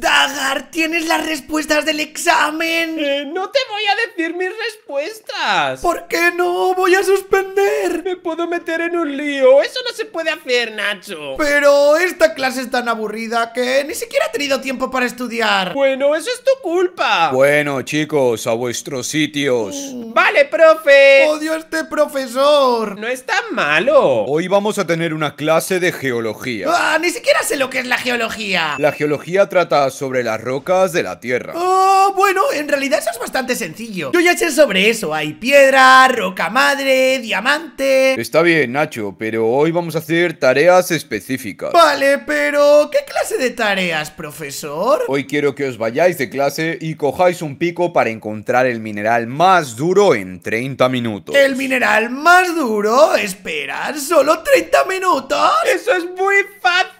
Dagar, ¿tienes las respuestas del examen? Eh, no te voy a decir mis respuestas. ¿Por qué no? Voy a suspender. Me puedo meter en un lío. Eso no se puede hacer, Nacho. Pero esta clase es tan aburrida que ni siquiera he tenido tiempo para estudiar. Bueno, eso es tu culpa. Bueno, chicos, a vuestros sitios. Mm. Vale, profe. Odio a este profesor. No es tan malo. Hoy vamos a tener una clase de geología. Ah, ni siquiera sé lo que es la geología. La geología trata sobre las rocas de la Tierra. Oh, bueno, en realidad eso es bastante sencillo. Yo ya sé sobre eso. Hay piedra, roca madre, diamante... Está bien, Nacho, pero hoy vamos a hacer tareas específicas. Vale, pero... ¿Qué clase de tareas, profesor? Hoy quiero que os vayáis de clase y cojáis un pico para encontrar el mineral más duro en 30 minutos. ¿El mineral más duro? ¿Esperar solo 30 minutos? ¡Eso es muy fácil!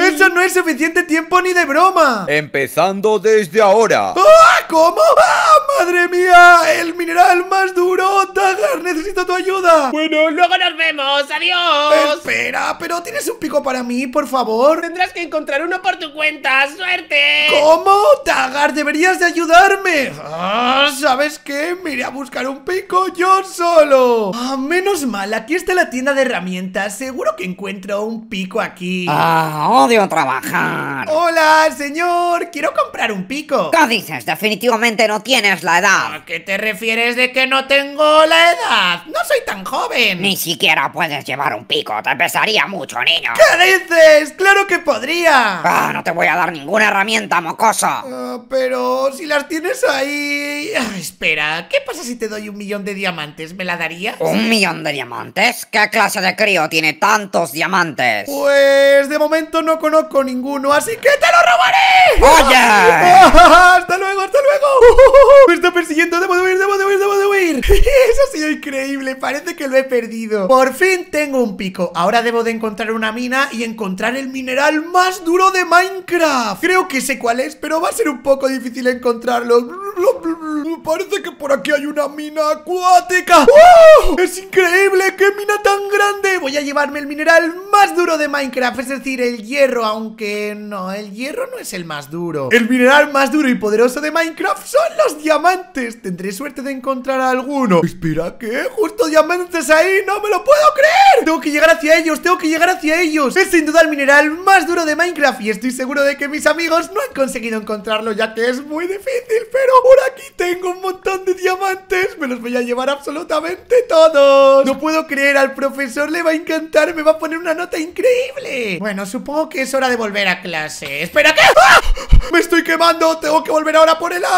¡Eso no es suficiente tiempo ni de broma! Empezando desde ahora. ¡Ah! ¿Cómo? ¡Ah, madre mía! ¡El mineral más duro! ¡Tagar! necesito tu ayuda! Bueno, luego nos vemos. ¡Adiós! Espera, pero ¿tienes un pico para mí, por favor? Tendrás que encontrar uno por tu cuenta. ¡Suerte! ¿Cómo? ¡Tagar! deberías de ayudarme! Ah, ¿Sabes qué? Me iré a buscar un pico yo solo. Ah, menos mal, aquí está la tienda de herramientas. Seguro que encuentro un pico aquí. Ah, odio trabajar. Hola, señor. Quiero comprar un pico. ¿Qué dices? Definitivamente no tienes la edad. ¿A qué te refieres de que no tengo la edad? No soy tan joven. Ni siquiera puedes llevar un pico, te pesaría mucho, niño. ¿Qué dices? ¡Claro que podría! Ah, no te voy a dar ninguna herramienta, mocoso. Ah, pero si las tienes ahí... Ah, espera, ¿qué pasa si te doy un millón de diamantes? ¿Me la darías? ¿Un millón de diamantes? ¿Qué clase de crío tiene tantos diamantes? Pues de momento no conozco ninguno, así que te lo robaré. ¡Oye! ¡Hasta luego, hasta luego! ¡Me está persiguiendo! ¡Debo de huir! ¡Debo de huir! ¡Debo de huir! ¡Eso ha sido increíble! Parece que lo he perdido. Por fin tengo un pico. Ahora debo de encontrar una mina y encontrar el mineral más duro de Minecraft. Creo que sé cuál es, pero va a ser un poco difícil encontrarlo. Parece que por aquí hay una mina acuática. ¡Es increíble! ¡Qué mina tan grande! Voy a llevarme el mineral más duro de Minecraft, es decir, el hierro, aunque no, el hierro no es el más duro. El mineral más duro y poderoso de Minecraft son los diamantes Tendré suerte de encontrar alguno Espera, ¿qué? Justo diamantes ahí No me lo puedo creer Tengo que llegar hacia ellos, tengo que llegar hacia ellos Es sin duda el mineral más duro de Minecraft Y estoy seguro de que mis amigos no han conseguido encontrarlo Ya que es muy difícil Pero por aquí tengo un montón de diamantes Me los voy a llevar absolutamente todos No puedo creer, al profesor le va a encantar Me va a poner una nota increíble Bueno, supongo que es hora de volver a clase Espera, ¿qué? ¡Ah! Me estoy quemando, tengo que volver ahora por el agua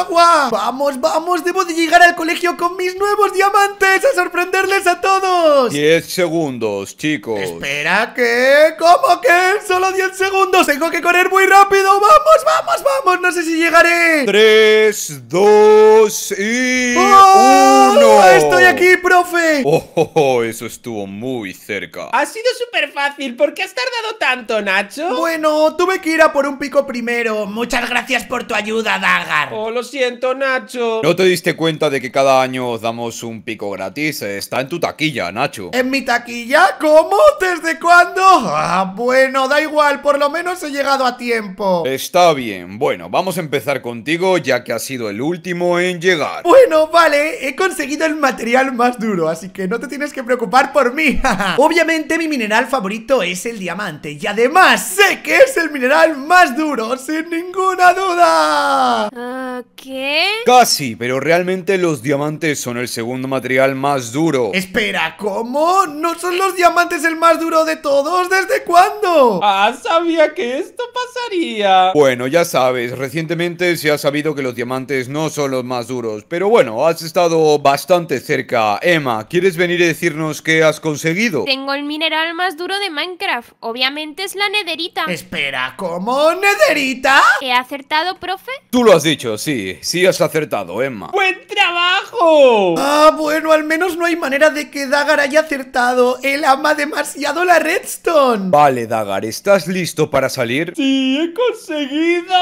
vamos! ¡Debo de llegar al colegio con mis nuevos diamantes a sorprenderles a todos! 10 segundos, chicos. Espera, ¿qué? ¿Cómo que? ¡Solo 10 segundos! ¡Tengo que correr muy rápido! ¡Vamos, vamos, vamos! ¡No sé si llegaré! 3, 2 y 1. ¡Estoy aquí, profe! Oh, oh, oh, eso estuvo muy cerca. Ha sido súper fácil. ¿Por qué has tardado tanto, Nacho? Bueno, tuve que ir a por un pico primero. Muchas gracias por tu ayuda, Dagar. Hola lo siento, Nacho. ¿No te diste cuenta de que cada año os damos un pico gratis? Está en tu taquilla, Nacho. ¿En mi taquilla? ¿Cómo? ¿Desde cuándo? Ah, bueno, da igual, por lo menos he llegado a tiempo. Está bien, bueno, vamos a empezar contigo ya que has sido el último en llegar. Bueno, vale, he conseguido el material más duro, así que no te tienes que preocupar por mí. Obviamente mi mineral favorito es el diamante y además sé que es el mineral más duro, sin ninguna duda. Ah, qué? Casi, pero realmente los diamantes son el segundo material más duro. Espera, ¿cómo? ¿No son los diamantes el más duro de todos? ¿Desde cuándo? Ah, sabía que esto pasaría. Bueno, ya sabes, recientemente se ha sabido que los diamantes no son los más duros, pero bueno, has estado bastante cerca. Emma, ¿quieres venir y decirnos qué has conseguido? Tengo el mineral más duro de Minecraft. Obviamente es la nederita. Espera, ¿cómo? ¿Nederita? ¿He acertado, profe? Tú lo has dicho, sí sí, has acertado, Emma. ¡Buen trabajo! Ah, bueno, al menos no hay manera de que Dagar haya acertado. Él ama demasiado la redstone. Vale, Dagar, ¿estás listo para salir? Sí, he conseguido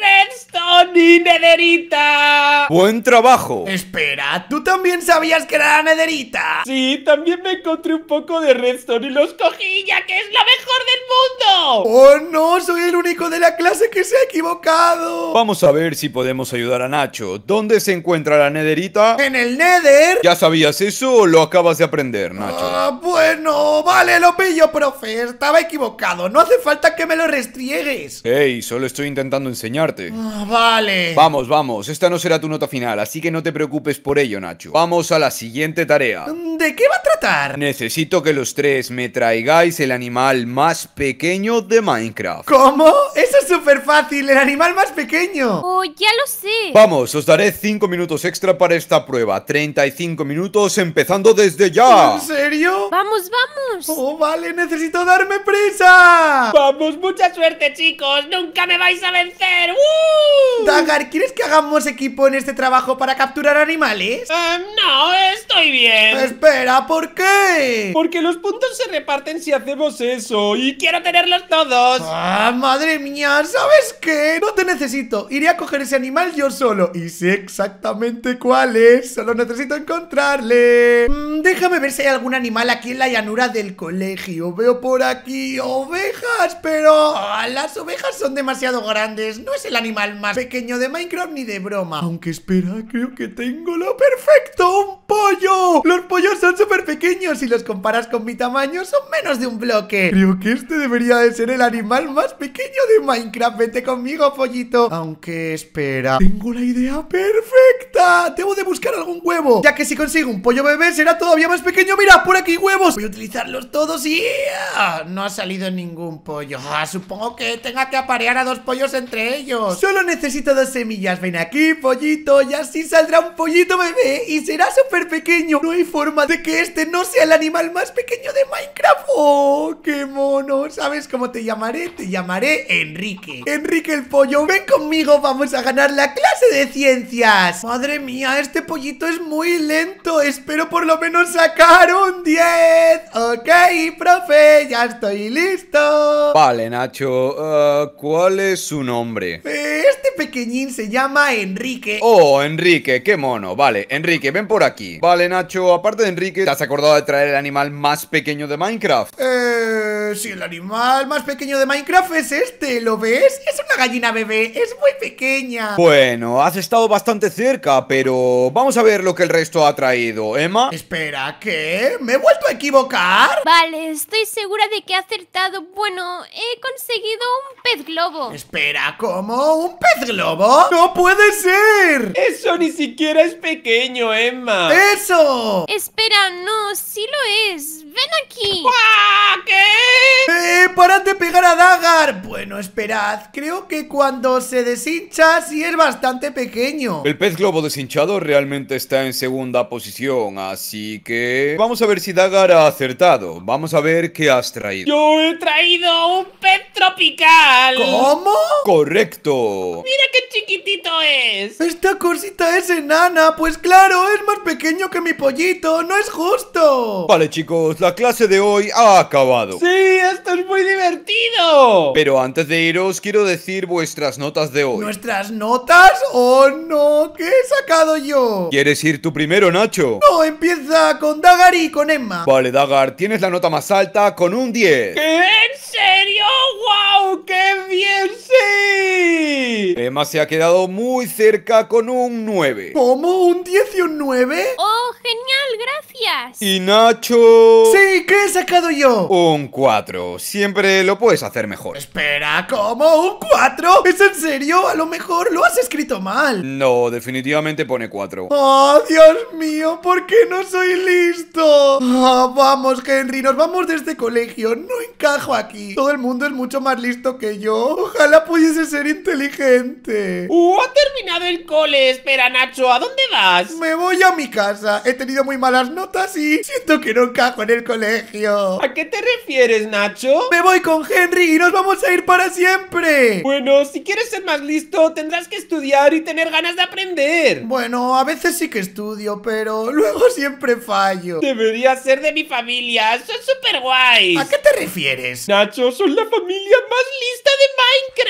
redstone y nederita. ¡Buen trabajo! Espera, ¿tú también sabías que era la nederita? Sí, también me encontré un poco de redstone y los cogí ya que es la mejor del mundo. ¡Oh, no! Soy el único de la clase que se ha equivocado. Vamos a ver si podemos ayudar a Nacho. ¿Dónde se encuentra la nederita? ¡En el nether! ¿Ya sabías eso o lo acabas de aprender, Nacho? Ah, bueno, vale, lo pillo, profe. Estaba equivocado. No hace falta que me lo restriegues. Hey, solo estoy intentando enseñarte. Ah, vale. Vamos, vamos. Esta no será tu nota final, así que no te preocupes por ello, Nacho. Vamos a la siguiente tarea. ¿De qué va a tratar? Necesito que los tres me traigáis el animal más pequeño de Minecraft. ¿Cómo? ¿Eso súper fácil, el animal más pequeño. Oh, ya lo sé. Vamos, os daré 5 minutos extra para esta prueba. 35 minutos empezando desde ya. ¿En serio? Vamos, vamos. Oh, vale, necesito darme prisa. Vamos, mucha suerte, chicos. Nunca me vais a vencer. ¡Uh! Dagar, ¿quieres que hagamos equipo en este trabajo para capturar animales? Eh, no, estoy bien. Espera, ¿por qué? Porque los puntos se reparten si hacemos eso. Y quiero tenerlos todos. ¡Ah, madre mía! ¿sabes qué? No te necesito. Iré a coger ese animal yo solo. Y sé exactamente cuál es. Solo necesito encontrarle. Mm, déjame ver si hay algún animal aquí en la llanura del colegio. Veo por aquí ovejas, pero ah, las ovejas son demasiado grandes. No es el animal más pequeño de Minecraft ni de broma. Aunque espera, creo que tengo lo perfecto. ¡Un pollo! Los pollos son súper pequeños. Si los comparas con mi tamaño, son menos de un bloque. Creo que este debería de ser el animal más pequeño de Minecraft. Minecraft, vete conmigo, pollito Aunque, espera Tengo la idea perfecta Tengo de buscar algún huevo Ya que si consigo un pollo bebé será todavía más pequeño Mira, por aquí huevos Voy a utilizarlos todos y... Ah, no ha salido ningún pollo ah, Supongo que tenga que aparear a dos pollos entre ellos Solo necesito dos semillas Ven aquí, pollito Y así saldrá un pollito bebé Y será súper pequeño No hay forma de que este no sea el animal más pequeño de Minecraft ¡Oh, qué mono! ¿Sabes cómo te llamaré? Te llamaré Enrique Enrique. el pollo, ven conmigo, vamos a ganar la clase de ciencias. Madre mía, este pollito es muy lento. Espero por lo menos sacar un 10. Ok, profe, ya estoy listo. Vale, Nacho, eh, ¿cuál es su nombre? Eh, este pequeñín se llama Enrique. Oh, Enrique, qué mono. Vale, Enrique, ven por aquí. Vale, Nacho, aparte de Enrique, ¿te has acordado de traer el animal más pequeño de Minecraft? Eh, sí, el animal más pequeño de Minecraft es este, lo es una gallina bebé, es muy pequeña Bueno, has estado bastante cerca, pero vamos a ver lo que el resto ha traído ¿Emma? ¿eh, Espera, ¿qué? ¿Me he vuelto a equivocar? Vale, estoy segura de que he acertado Bueno, he conseguido un pez globo Espera, ¿cómo? ¿Un pez globo? ¡No puede ser! Eso ni siquiera es pequeño, Emma ¡Eso! Espera, no, sí lo es Ven aquí Bueno, esperad, creo que cuando se deshincha sí es bastante pequeño. El pez globo deshinchado realmente está en segunda posición, así que... Vamos a ver si Dagar ha acertado. Vamos a ver qué has traído. Yo he traído un pez tropical. ¿Cómo? Correcto. Mira qué chiquitito es. Esta cosita es enana, pues claro, es más pequeño que mi pollito, no es justo. Vale chicos, la clase de hoy ha acabado. Sí, esto es muy divertido. Pero antes de iros, quiero decir vuestras notas de hoy. ¿Nuestras notas? ¡Oh, no! ¿Qué he sacado yo? ¿Quieres ir tú primero, Nacho? No, empieza con Dagar y con Emma. Vale, Dagar, tienes la nota más alta con un 10. ¿En serio? ¡Wow! ¡Qué bien! ¡Sí! Emma se ha quedado muy cerca con un 9. ¿Cómo? ¿Un 10 y un 9? ¡Oh, genial! ¡Gracias! ¿Y Nacho? ¡Sí! ¿Qué he sacado yo? Un 4. Siempre lo puedes hacer mejor. Espera, ¿cómo? ¿Un 4? ¿Es en serio? A lo mejor lo has escrito mal. No, definitivamente pone 4. ¡Oh, Dios mío! ¿Por qué no soy listo? Oh, vamos, Henry, nos vamos de este colegio. No encajo aquí. Todo el mundo es mucho más listo que yo. Ojalá pudiese ser inteligente. Uh, ha terminado el cole. Espera, Nacho, ¿a dónde vas? Me voy a mi casa. He tenido muy malas notas y siento que no encajo en el colegio. ¿A qué te refieres, Nacho? Me voy con Henry y nos vamos a ir para siempre. Bueno, si quieres ser más listo, tendrás que estudiar y tener ganas de aprender. Bueno, a veces sí que estudio, pero luego siempre fallo. Debería ser de mi familia. Son súper guays. ¿A qué te refieres? Nacho, son la familia más lista de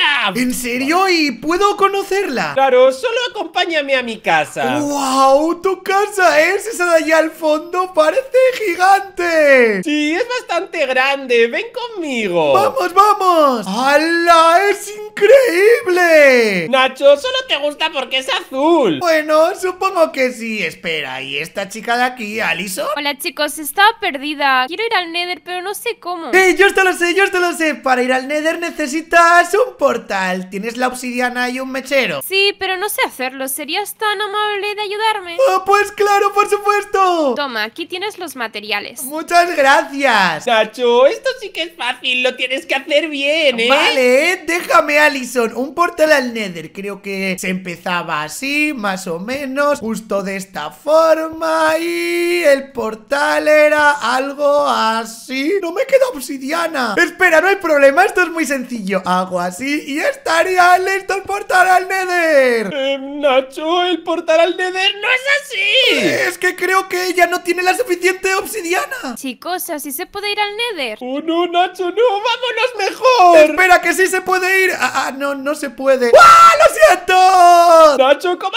Minecraft! ¿En serio? ¿Y puedo conocerla? Claro, solo acompáñame a mi casa. ¡Wow! ¡Tu casa es esa de allá al fondo! ¡Parece gigante! Sí, es bastante grande. Ven conmigo. ¡Vamos, vamos! ¡Hala! ¡Es increíble! ¡Increíble! Nacho, solo te gusta porque es azul. Bueno, supongo que sí. Espera, ¿y esta chica de aquí, Alison? Hola chicos, estaba perdida. Quiero ir al Nether, pero no sé cómo. ¡Eh, yo esto lo sé, yo te lo sé! Para ir al Nether necesitas un portal. Tienes la obsidiana y un mechero. Sí, pero no sé hacerlo. ¿Serías tan amable de ayudarme? ¡Oh, pues claro, por supuesto! Toma, aquí tienes los materiales. ¡Muchas gracias! Nacho, esto sí que es fácil. Lo tienes que hacer bien, ¿eh? Vale, déjame Alison, un portal al Nether. Creo que se empezaba así, más o menos, justo de esta forma. Y el portal era algo así. No me queda obsidiana. Espera, no hay problema, esto es muy sencillo. Hago así y estaría listo el portal al Nether. Eh, Nacho, el portal al Nether no es así. Es que creo que ella no tiene la suficiente obsidiana. Chicos, así se puede ir al Nether. Oh, no, Nacho, no, vámonos mejor. Espera, que sí se puede ir. Ah, ¡Ah, no, no se puede! ¡Ah, lo siento! Nacho, ¿cómo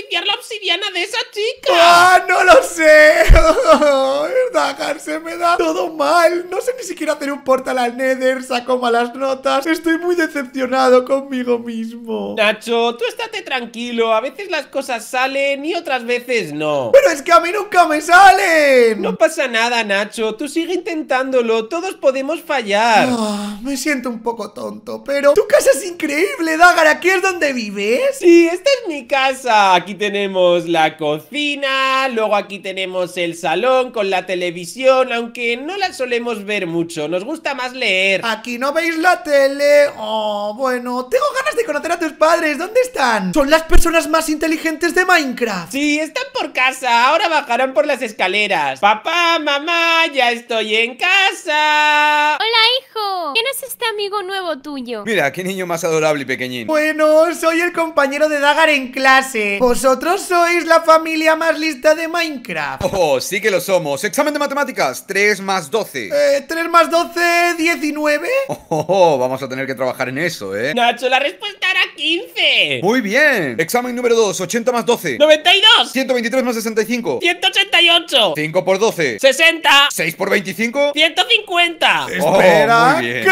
limpiar la obsidiana de esa chica? ¡Ah, no lo sé! Dagar, se me da todo mal. No sé ni siquiera hacer un portal al Nether, saco malas notas. Estoy muy decepcionado conmigo mismo. Nacho, tú estate tranquilo. A veces las cosas salen y otras veces no. ¡Pero es que a mí nunca me salen! No pasa nada, Nacho. Tú sigue intentándolo. Todos podemos fallar. Ah, me siento un poco tonto, pero tu casa es increíble, Dagar. ¿Aquí es donde vives? Sí, esta es mi casa aquí tenemos la cocina, luego aquí tenemos el salón con la televisión, aunque no la solemos ver mucho, nos gusta más leer. Aquí no veis la tele. Oh, bueno, tengo ganas de conocer a tus padres, ¿dónde están? Son las personas más inteligentes de Minecraft. Sí, están por casa, ahora bajarán por las escaleras. Papá, mamá, ya estoy en casa. Hola, hijo. ¿Quién es este amigo nuevo tuyo? Mira, qué niño más adorable y pequeñín. Bueno, soy el compañero de Dagar en clase. ¿Vosotros sois la familia más lista de Minecraft? Oh, sí que lo somos. Examen de matemáticas, 3 más 12. Eh, 3 más 12, 19. Oh, vamos a tener que trabajar en eso, ¿eh? Nacho, la respuesta muy bien. Examen número 2, 80 más 12. 92. 123 más 65. 188. 5 por 12. 60. 6 por 25. 150. Espera. Oh, ¿Qué?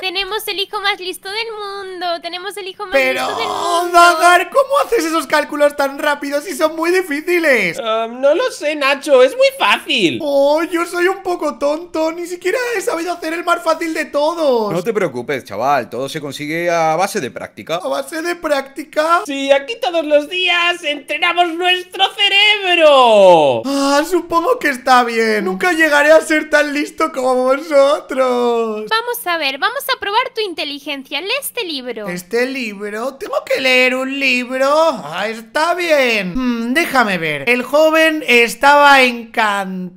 Tenemos el hijo más listo del mundo. Tenemos el hijo más Pero, listo del mundo. Dagar, ¿cómo haces esos cálculos tan rápidos si son muy difíciles? Um, no lo sé, Nacho. Es muy fácil. Oh, yo soy un poco tonto. Ni siquiera he sabido hacer el más fácil de todos. No te preocupes, chaval. Todo se consigue a base de práctica. ¿A base de práctica? Sí, aquí todos los días entrenamos nuestro cerebro. Ah, supongo que está bien. Nunca llegaré a ser tan listo como vosotros. Vamos a ver, vamos a probar tu inteligencia. Lee este libro. ¿Este libro? ¿Tengo que leer un libro? Ah, está bien. Hmm, déjame ver. El joven estaba encantado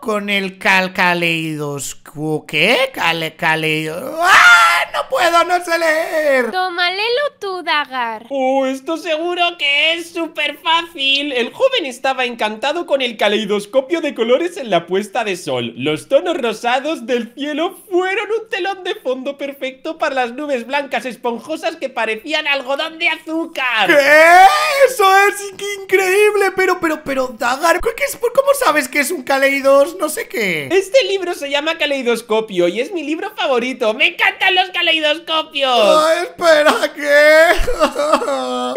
con el calcaleidoscopio. ¿Qué? Calcaleidos... ¡Ah! ¡No puedo, no sé leer! Tómalelo tú, Dagar. Oh, esto seguro que es súper fácil. El joven estaba encantado con el caleidoscopio de colores en la puesta de sol. Los tonos rosados del cielo fueron un telón de fondo perfecto para las nubes blancas esponjosas que parecían algodón de azúcar. ¿Qué? ¡Eso es increíble! Pero, pero, pero, Dagar, ¿cómo sabes que es un caleidoscopio? no sé qué. Este libro se llama Caleidoscopio y es mi libro favorito. ¡Me encantan los caleidoscopios! ¡Ay, ¡Ah, espera, qué!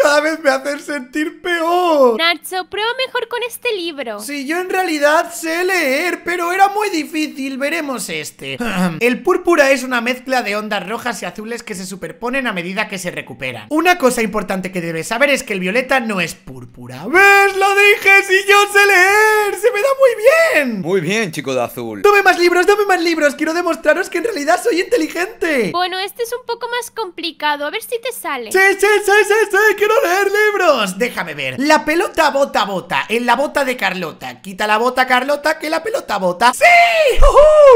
Cada vez me hacen sentir peor. Nacho, prueba mejor con este libro. Sí, yo en realidad sé leer, pero era muy difícil. Veremos este. El púrpura es una mezcla de ondas rojas y azules que se superponen a medida que se recuperan. Una cosa importante que debes saber es que el violeta no es púrpura. ¿Ves? ¡Lo dije! ¡Si yo sé leer! ¡Se me da muy bien! Muy bien, chico de azul. ¡Dame más libros, dame más libros! Quiero demostraros que en realidad soy inteligente. Bueno, este es un poco más complicado. A ver si te sale. ¡Sí, sí, sí, sí, sí! ¡Quiero leer libros! Déjame ver. La pelota bota bota en la bota de Carlota. Quita la bota, Carlota, que la pelota bota. ¡Sí!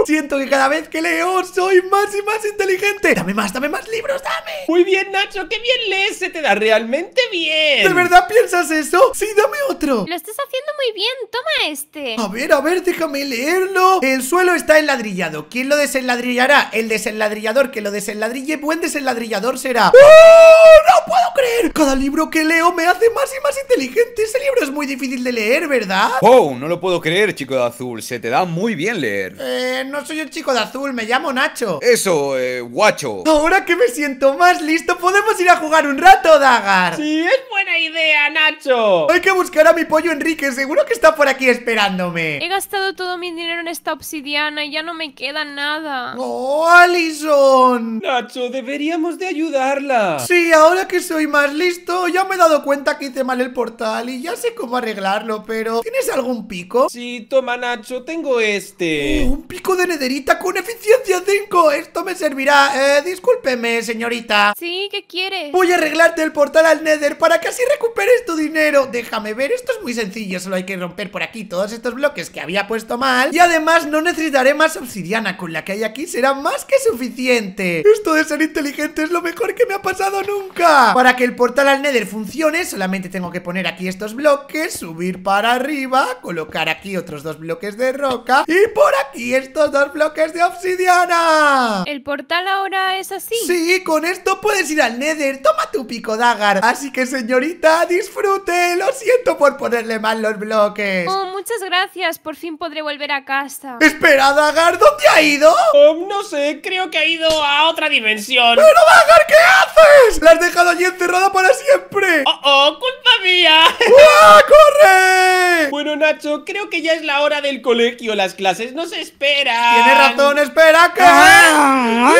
Siento que cada vez que leo soy más y más inteligente. Dame más, dame más libros, dame. Muy bien, Nacho, qué bien lees. Se te da realmente bien. ¿De verdad piensas eso? Sí, dame otro. Lo estás haciendo muy bien. Toma este. A ver, a ver déjame leerlo. El suelo está enladrillado. ¿Quién lo desenladrillará? El desenladrillador que lo desenladrille. Buen desenladrillador será. ¡Oh, ¡No puedo creer! Cada libro que leo me hace más y más inteligente. Ese libro es muy difícil de leer, ¿verdad? ¡Oh! No lo puedo creer, chico de azul. Se te da muy bien leer. Eh, no soy el chico de azul. Me llamo Nacho. Eso, eh, guacho. Ahora que me siento más listo, podemos ir a jugar un rato, Dagar. Sí, es buena idea, Nacho. Hay que buscar a mi pollo Enrique. Seguro que está por aquí esperándome gastado todo mi dinero en esta obsidiana y ya no me queda nada. ¡Oh, Alison! Nacho, deberíamos de ayudarla. Sí, ahora que soy más listo, ya me he dado cuenta que hice mal el portal y ya sé cómo arreglarlo, pero... ¿Tienes algún pico? Sí, toma, Nacho, tengo este. ¡Uh, un pico de nederita con eficiencia 5. Esto me servirá. Eh, discúlpeme, señorita. Sí, ¿qué quieres? Voy a arreglarte el portal al nether para que así recuperes tu dinero. Déjame ver, esto es muy sencillo, solo hay que romper por aquí todos estos bloques que había puesto mal Y además no necesitaré más obsidiana Con la que hay aquí será más que suficiente Esto de ser inteligente es lo mejor que me ha pasado nunca Para que el portal al nether funcione Solamente tengo que poner aquí estos bloques Subir para arriba Colocar aquí otros dos bloques de roca Y por aquí estos dos bloques de obsidiana ¿El portal ahora es así? Sí, con esto puedes ir al nether Toma tu pico dagar Así que señorita, disfrute Lo siento por ponerle mal los bloques Oh, muchas gracias por por fin podré volver a casa. ¡Espera, Dagar! ¿Dónde ha ido? Em, no sé, creo que ha ido a otra dimensión. ¡Pero, Dagar, qué haces! ¡La has dejado allí encerrada para siempre! ¡Oh, oh! ¡Culpa mía! corre! Bueno, Nacho, creo que ya es la hora del colegio. Las clases no se esperan. Tienes razón, espera que... Ah,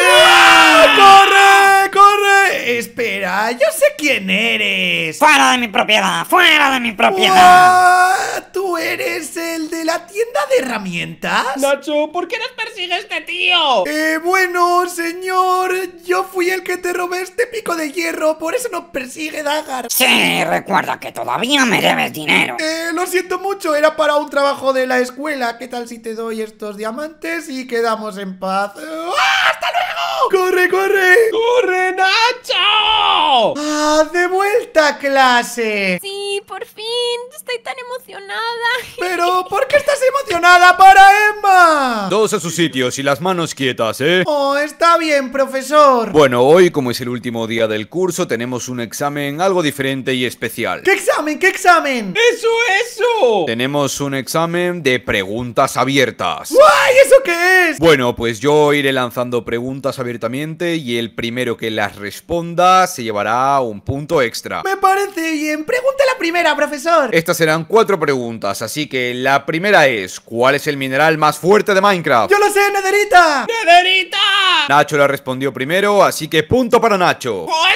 ah. ¡Corre! Espera, yo sé quién eres. ¡Fuera de mi propiedad! ¡Fuera de mi propiedad! ¿Tú eres el de la tienda de herramientas? Nacho, ¿por qué nos persigue este tío? Eh, bueno, señor, yo fui el que te robé este pico de hierro, por eso nos persigue Dagar. Sí, recuerda que todavía me debes dinero. Eh, lo siento mucho, era para un trabajo de la escuela. ¿Qué tal si te doy estos diamantes y quedamos en paz? ¡Ah, ¡Hasta luego! ¡Corre, corre! ¡Corre, Nacho! ¡Ah, de vuelta clase! Sí por fin! ¡Estoy tan emocionada! ¡Pero por qué estás emocionada para Emma! Todos a sus sitios y las manos quietas, ¿eh? ¡Oh, está bien, profesor! Bueno, hoy, como es el último día del curso, tenemos un examen algo diferente y especial. ¿Qué examen? ¿Qué examen? ¡Eso, eso! Tenemos un examen de preguntas abiertas. ¡Guay! ¿Eso qué es? Bueno, pues yo iré lanzando preguntas abiertamente y el primero que las responda se llevará un punto extra. Me parece bien. la primero primera, profesor! Estas serán cuatro preguntas, así que la primera es ¿Cuál es el mineral más fuerte de Minecraft? ¡Yo lo sé, Nederita! ¡Nederita! Nacho la respondió primero, así que punto para Nacho. ¡Oh,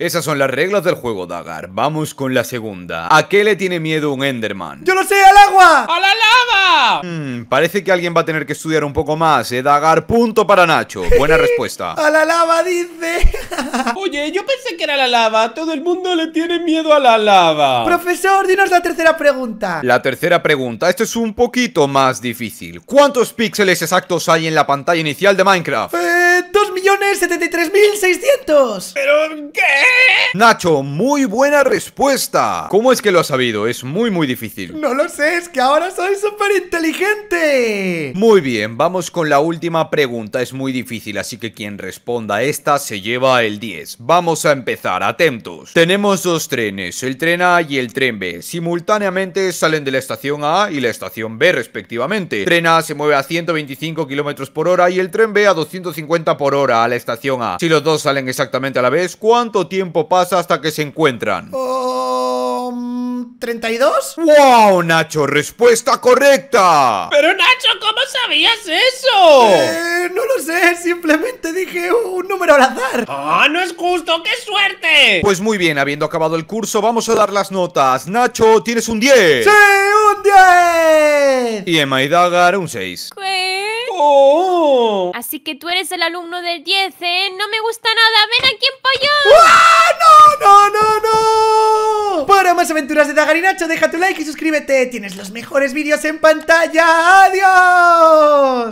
esas son las reglas del juego, Dagar. Vamos con la segunda. ¿A qué le tiene miedo un Enderman? ¡Yo lo sé! ¡Al agua! ¡A la lava! Hmm, parece que alguien va a tener que estudiar un poco más, ¿eh, Dagar? Punto para Nacho. Buena respuesta. ¡A la lava, dice! Oye, yo pensé que era la lava. Todo el mundo le tiene miedo a la lava. Profesor, dinos la tercera pregunta. La tercera pregunta. Esto es un poquito más difícil. ¿Cuántos píxeles exactos hay en la pantalla inicial de Minecraft? Eh. 73.600 ¿Pero qué? Nacho, muy buena respuesta. ¿Cómo es que lo has sabido? Es muy, muy difícil. No lo sé, es que ahora soy súper inteligente. Muy bien, vamos con la última pregunta. Es muy difícil, así que quien responda esta se lleva el 10. Vamos a empezar, atentos. Tenemos dos trenes, el tren A y el tren B. Simultáneamente salen de la estación A y la estación B, respectivamente. El tren A se mueve a 125 km por hora y el tren B a 250 por hora a la estación A. Si los dos salen exactamente a la vez, ¿cuánto tiempo pasa hasta que se encuentran? ¿32? Um, ¡Wow, Nacho! ¡Respuesta correcta! Pero Nacho, ¿cómo sabías eso? Eh, no lo sé, simplemente dije un número al azar. ¡Ah, no es justo! ¡Qué suerte! Pues muy bien, habiendo acabado el curso, vamos a dar las notas. Nacho, tienes un 10. ¡Sí, un 10! Y Emma y Dagar un 6. ¡Oh! Así que tú eres el alumno del 10, ¿eh? No me gusta nada. ¡Ven aquí, quien ¡Ah! ¡No, no, no, no! Para más aventuras de Dagarinacho, deja tu like y suscríbete. Tienes los mejores vídeos en pantalla. ¡Adiós!